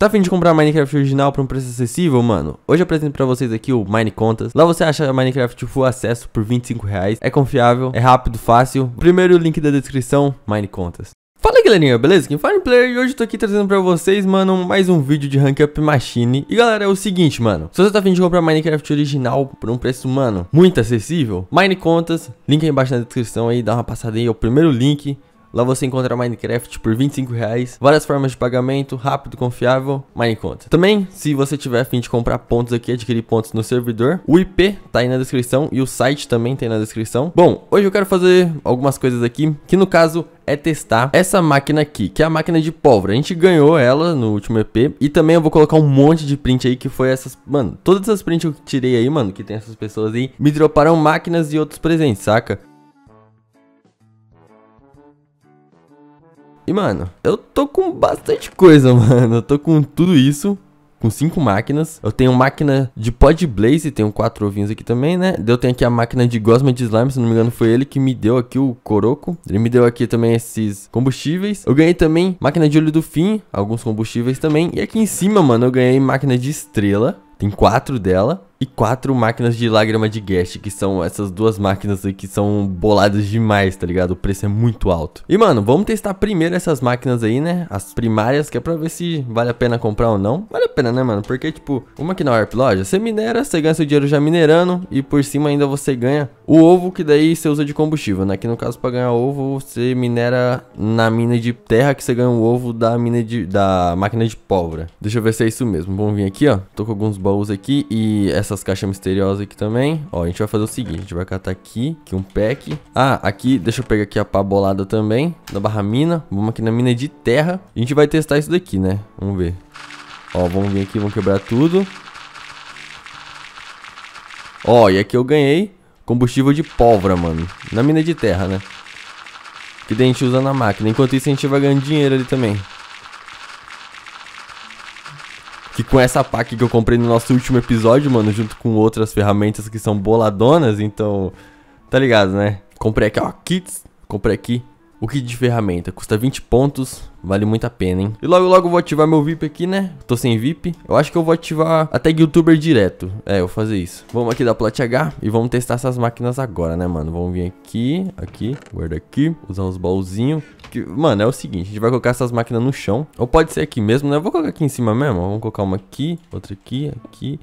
Tá afim de comprar Minecraft original por um preço acessível, mano? Hoje eu apresento pra vocês aqui o Mine Contas. Lá você acha Minecraft Full Acesso por 25 reais. É confiável, é rápido, fácil. Primeiro link da descrição, Mine Contas. Fala galerinha, beleza? Quem fala em é player e hoje eu tô aqui trazendo pra vocês, mano, mais um vídeo de Rank Up Machine. E galera, é o seguinte, mano, se você tá afim de comprar Minecraft original por um preço, mano, muito acessível, Mine Contas, link aí embaixo na descrição aí, dá uma passada aí, é o primeiro link. Lá você encontra Minecraft por 25 reais, várias formas de pagamento, rápido, confiável, mais em conta. Também, se você tiver a fim de comprar pontos aqui, adquirir pontos no servidor, o IP tá aí na descrição e o site também tem tá na descrição. Bom, hoje eu quero fazer algumas coisas aqui, que no caso é testar essa máquina aqui, que é a máquina de pólvora. A gente ganhou ela no último EP e também eu vou colocar um monte de print aí que foi essas, mano, todas essas prints que eu tirei aí, mano, que tem essas pessoas aí, me droparam máquinas e outros presentes, saca? E, mano, eu tô com bastante coisa, mano. Eu tô com tudo isso com cinco máquinas. Eu tenho máquina de pod blaze, tenho quatro ovinhos aqui também, né? Eu tenho aqui a máquina de gosma de slime, se não me engano foi ele que me deu aqui o coroco. Ele me deu aqui também esses combustíveis. Eu ganhei também máquina de olho do fim, alguns combustíveis também. E aqui em cima, mano, eu ganhei máquina de estrela. Tem quatro dela e quatro máquinas de lágrima de Gash, que são essas duas máquinas aí que são boladas demais, tá ligado? O preço é muito alto. E, mano, vamos testar primeiro essas máquinas aí, né? As primárias, que é pra ver se vale a pena comprar ou não. Vale a pena, né, mano? Porque, tipo, uma aqui na Warp Loja, você minera, você ganha seu dinheiro já minerando e por cima ainda você ganha o ovo que daí você usa de combustível, né? Que no caso, pra ganhar ovo, você minera na mina de terra que você ganha o ovo da mina de... da máquina de pólvora. Deixa eu ver se é isso mesmo. Vamos vir aqui, ó. Tô com alguns baús aqui e essa essas caixas misteriosas aqui também. Ó, a gente vai fazer o seguinte, a gente vai catar aqui, aqui um pack. Ah, aqui, deixa eu pegar aqui a bolada também, da barra mina. Vamos aqui na mina de terra. A gente vai testar isso daqui, né? Vamos ver. Ó, vamos vir aqui, vamos quebrar tudo. Ó, e aqui eu ganhei combustível de pólvora, mano. Na mina de terra, né? Que daí a gente usa na máquina. Enquanto isso, a gente vai ganhando dinheiro ali também que com essa pack que eu comprei no nosso último episódio, mano, junto com outras ferramentas que são boladonas, então, tá ligado, né? Comprei aqui, ó, kits, comprei aqui o kit de ferramenta. Custa 20 pontos, vale muito a pena, hein? E logo logo eu vou ativar meu VIP aqui, né? Tô sem VIP. Eu acho que eu vou ativar a tag youtuber direto. É, eu vou fazer isso. Vamos aqui da Plot H e vamos testar essas máquinas agora, né, mano? Vamos vir aqui, aqui, guarda aqui, usar os baúzinhos. Que, mano, é o seguinte, a gente vai colocar essas máquinas no chão. Ou pode ser aqui mesmo, né? Eu vou colocar aqui em cima mesmo. Vamos colocar uma aqui, outra aqui, aqui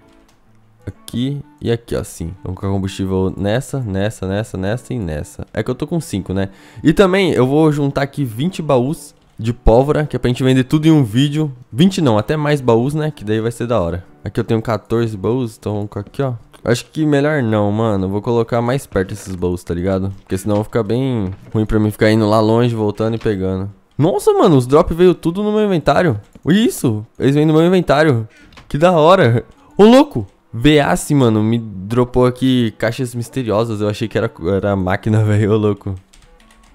aqui e aqui, ó, assim. vamos colocar combustível nessa, nessa, nessa, nessa e nessa. É que eu tô com 5, né? E também eu vou juntar aqui 20 baús de pólvora, que é pra gente vender tudo em um vídeo. 20 não, até mais baús, né? Que daí vai ser da hora. Aqui eu tenho 14 baús, então aqui, ó. Acho que melhor não, mano. Eu vou colocar mais perto esses baús, tá ligado? Porque senão fica bem ruim pra mim ficar indo lá longe, voltando e pegando. Nossa, mano, os drops veio tudo no meu inventário. Isso, eles vêm no meu inventário. Que da hora. Ô, louco, Veasse, mano, me dropou aqui caixas misteriosas. Eu achei que era, era máquina, velho, ô louco.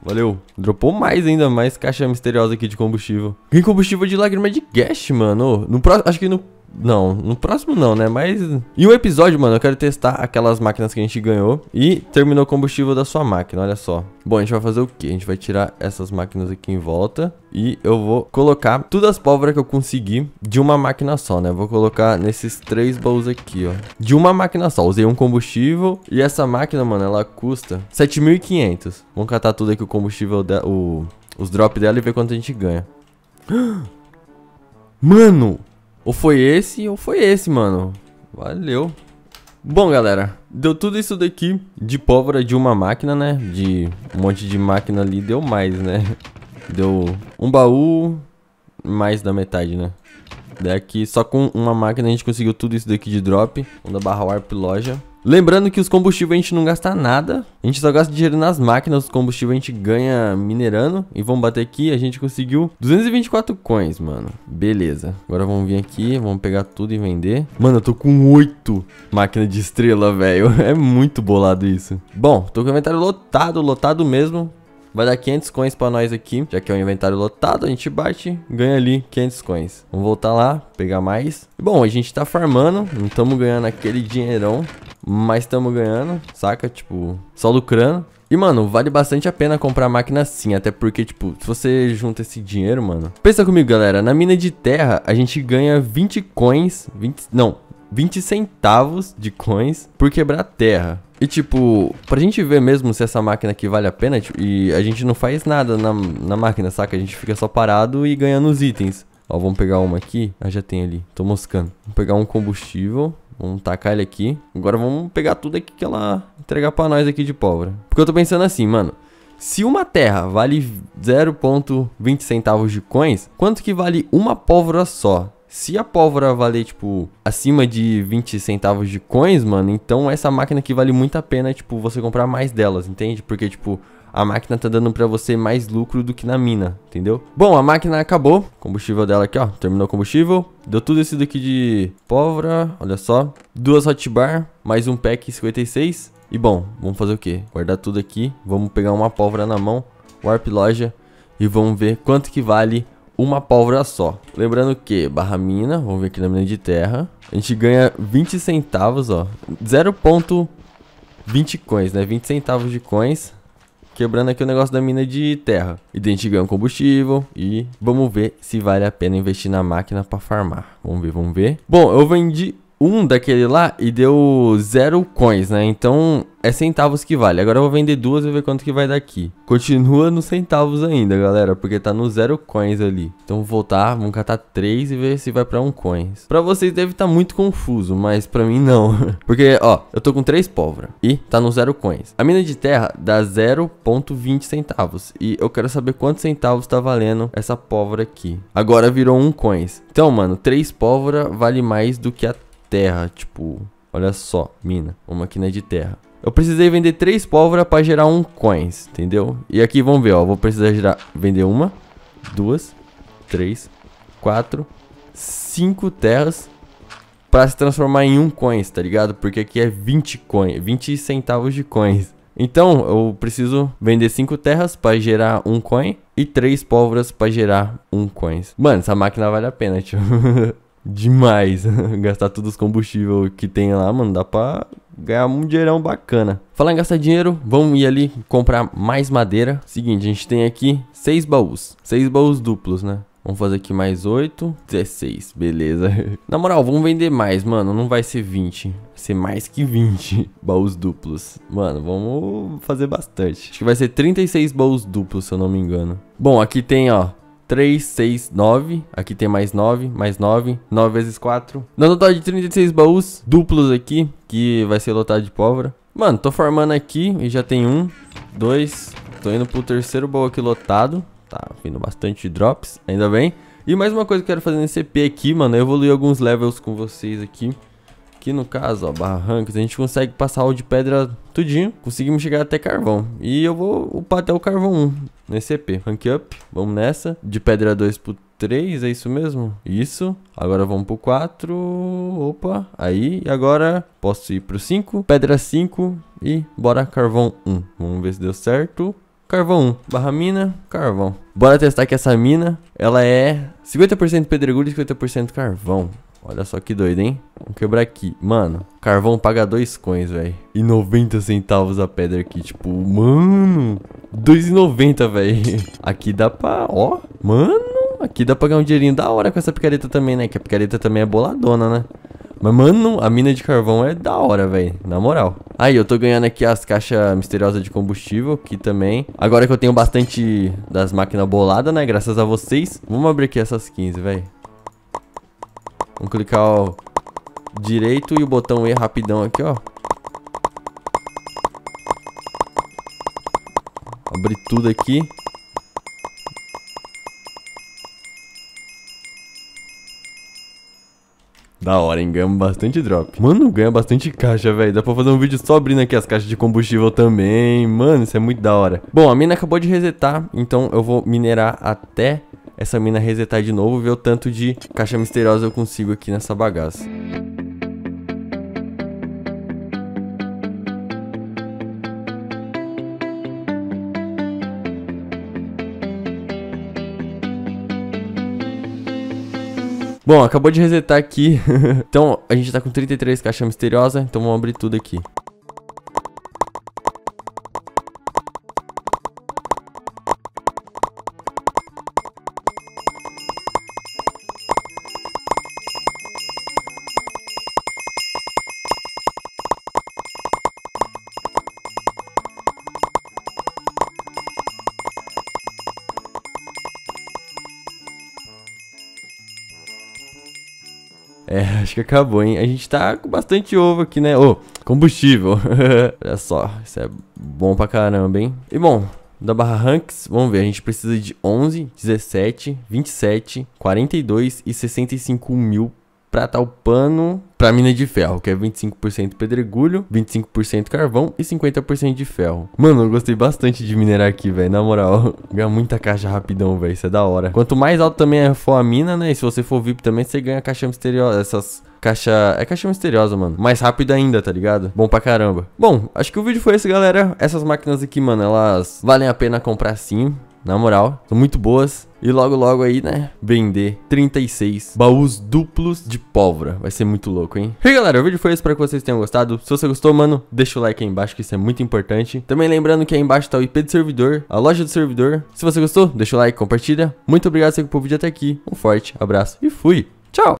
Valeu. Dropou mais ainda, mais caixa misteriosa aqui de combustível. Tem combustível de lágrima de gas, mano. No próximo, acho que no não, no próximo não, né? Mas. e um episódio, mano, eu quero testar aquelas máquinas que a gente ganhou e terminou o combustível da sua máquina, olha só. Bom, a gente vai fazer o quê? A gente vai tirar essas máquinas aqui em volta e eu vou colocar todas as pólvora que eu consegui de uma máquina só, né? Vou colocar nesses três baús aqui, ó. De uma máquina só. Usei um combustível e essa máquina, mano, ela custa 7.500. Vamos catar tudo aqui o combustível, de... o... os drops dela e ver quanto a gente ganha. Mano! Ou foi esse, ou foi esse, mano. Valeu. Bom, galera, deu tudo isso daqui de pólvora de uma máquina, né? De um monte de máquina ali, deu mais, né? Deu um baú, mais da metade, né? Daqui, só com uma máquina a gente conseguiu tudo isso daqui de drop. Vamos da barra Warp Loja. Lembrando que os combustíveis a gente não gasta nada, a gente só gasta dinheiro nas máquinas, os combustíveis a gente ganha minerando. E vamos bater aqui, a gente conseguiu 224 coins, mano. Beleza. Agora vamos vir aqui, vamos pegar tudo e vender. Mano, eu tô com 8 máquinas de estrela, velho. É muito bolado isso. Bom, tô com o inventário lotado, lotado mesmo. Vai dar 500 coins pra nós aqui. Já que é um inventário lotado, a gente bate, ganha ali 500 coins. Vamos voltar lá, pegar mais. Bom, a gente tá farmando, não estamos ganhando aquele dinheirão. Mas estamos ganhando, saca? Tipo, só lucrando. E, mano, vale bastante a pena comprar máquina sim, até porque, tipo, se você junta esse dinheiro, mano... Pensa comigo, galera, na mina de terra, a gente ganha 20 coins, 20... não, 20 centavos de coins por quebrar terra. E tipo, pra gente ver mesmo se essa máquina aqui vale a pena, tipo, e a gente não faz nada na, na máquina, saca? A gente fica só parado e ganhando os itens. Ó, vamos pegar uma aqui. Ah, já tem ali. Tô moscando. Vamos pegar um combustível. Vamos tacar ele aqui. Agora vamos pegar tudo aqui que ela entregar pra nós aqui de pólvora. Porque eu tô pensando assim, mano. Se uma terra vale 0.20 centavos de coins, quanto que vale uma pólvora só? Se a pólvora valer, tipo, acima de 20 centavos de coins, mano, então essa máquina aqui vale muito a pena, tipo, você comprar mais delas, entende? Porque, tipo, a máquina tá dando pra você mais lucro do que na mina, entendeu? Bom, a máquina acabou, combustível dela aqui, ó, terminou o combustível, deu tudo esse daqui de pólvora, olha só, duas hotbar, mais um pack 56, e bom, vamos fazer o quê? Guardar tudo aqui, vamos pegar uma pólvora na mão, warp loja, e vamos ver quanto que vale uma pólvora só. Lembrando que barra mina, vamos ver aqui na mina de terra. A gente ganha 20 centavos, ó. 0.20 coins, né? 20 centavos de coins. Quebrando aqui o negócio da mina de terra. E daí a gente ganha um combustível. E vamos ver se vale a pena investir na máquina para farmar. Vamos ver, vamos ver. Bom, eu vendi um daquele lá e deu zero coins, né? Então é centavos que vale. Agora eu vou vender duas e ver quanto que vai dar aqui. Continua nos centavos ainda, galera, porque tá no zero coins ali. Então vou voltar, vamos catar três e ver se vai pra um coins. Pra vocês deve estar tá muito confuso, mas pra mim não. porque, ó, eu tô com três pólvora e tá no zero coins. A mina de terra dá 0.20 centavos e eu quero saber quantos centavos tá valendo essa pólvora aqui. Agora virou um coins. Então, mano, três pólvora vale mais do que a terra, tipo, olha só, mina, uma quina de terra. Eu precisei vender três pólvora para gerar um coins, entendeu? E aqui, vamos ver, ó, vou precisar gerar, vender uma, duas, três, quatro, cinco terras para se transformar em um coins, tá ligado? Porque aqui é 20 coins, 20 centavos de coins. Então, eu preciso vender 5 terras para gerar um coin e 3 pólvoras para gerar um coins. Mano, essa máquina vale a pena, tio. demais. gastar todos os combustíveis que tem lá, mano, dá pra ganhar um dinheirão bacana. Falar em gastar dinheiro, vamos ir ali comprar mais madeira. Seguinte, a gente tem aqui seis baús. Seis baús duplos, né? Vamos fazer aqui mais 8, 16, beleza. Na moral, vamos vender mais, mano, não vai ser 20, vai ser mais que 20 baús duplos. Mano, vamos fazer bastante. Acho que vai ser 36 baús duplos, se eu não me engano. Bom, aqui tem, ó, 3, 6, 9. Aqui tem mais 9, mais 9, 9 vezes 4. No total de 36 baús duplos aqui, que vai ser lotado de pólvora. Mano, tô formando aqui e já tem um, dois. Tô indo pro terceiro baú aqui lotado. Tá vindo bastante drops, ainda bem. E mais uma coisa que eu quero fazer nesse EP aqui, mano, eu evoluir alguns levels com vocês aqui. Aqui no caso, ó, barrancos, a gente consegue passar o de pedra tudinho. Conseguimos chegar até carvão. E eu vou upar até o carvão 1 nesse EP. Rank up, vamos nessa. De pedra 2 pro 3, é isso mesmo? Isso. Agora vamos pro 4. Opa, aí. E agora posso ir pro 5. Pedra 5 e bora carvão 1. Vamos ver se deu certo. Carvão 1, barra mina, carvão. Bora testar que essa mina, ela é 50% pedregulho e 50% carvão. Olha só que doido, hein? Vamos quebrar aqui. Mano, carvão paga 2 coins, velho. E 90 centavos a pedra aqui. Tipo, mano... 2,90, velho. Aqui dá pra... Ó, mano... Aqui dá pra ganhar um dinheirinho da hora com essa picareta também, né? Que a picareta também é boladona, né? Mas, mano, a mina de carvão é da hora, velho. Na moral. Aí, eu tô ganhando aqui as caixas misteriosas de combustível aqui também. Agora que eu tenho bastante das máquinas boladas, né? Graças a vocês. Vamos abrir aqui essas 15, velho. Vamos clicar ó, direito e o botão E rapidão aqui, ó. Abrir tudo aqui. Da hora, hein? Ganhamos bastante drop. Mano, ganha bastante caixa, velho. Dá pra fazer um vídeo só abrindo aqui as caixas de combustível também. Mano, isso é muito da hora. Bom, a mina acabou de resetar, então eu vou minerar até essa mina resetar de novo, ver o tanto de caixa misteriosa eu consigo aqui nessa bagaça. Bom, acabou de resetar aqui. então, a gente tá com 33 caixas misteriosas, então vamos abrir tudo aqui. É, acho que acabou, hein? A gente tá com bastante ovo aqui, né? Ô, oh, combustível. Olha só, isso é bom pra caramba, hein? E bom, da barra ranks, vamos ver, a gente precisa de 11, 17, 27, 42 e 65 mil pra tá upando para mina de ferro, que é 25% pedregulho, 25% carvão e 50% de ferro. Mano, eu gostei bastante de minerar aqui, velho, na moral. Ganha muita caixa rapidão, velho, isso é da hora. Quanto mais alto também é, for a mina, né, e se você for VIP também, você ganha caixa misteriosa, essas caixa. É caixa misteriosa, mano. Mais rápido ainda, tá ligado? Bom pra caramba. Bom, acho que o vídeo foi esse, galera. Essas máquinas aqui, mano, elas valem a pena comprar sim na moral. São muito boas. E logo, logo aí, né? Vender 36 baús duplos de pólvora. Vai ser muito louco, hein? E aí, galera, o vídeo foi esse. Espero que vocês tenham gostado. Se você gostou, mano, deixa o like aí embaixo, que isso é muito importante. Também lembrando que aí embaixo tá o IP do servidor, a loja do servidor. Se você gostou, deixa o like, compartilha. Muito obrigado por ver o vídeo até aqui. Um forte abraço e fui!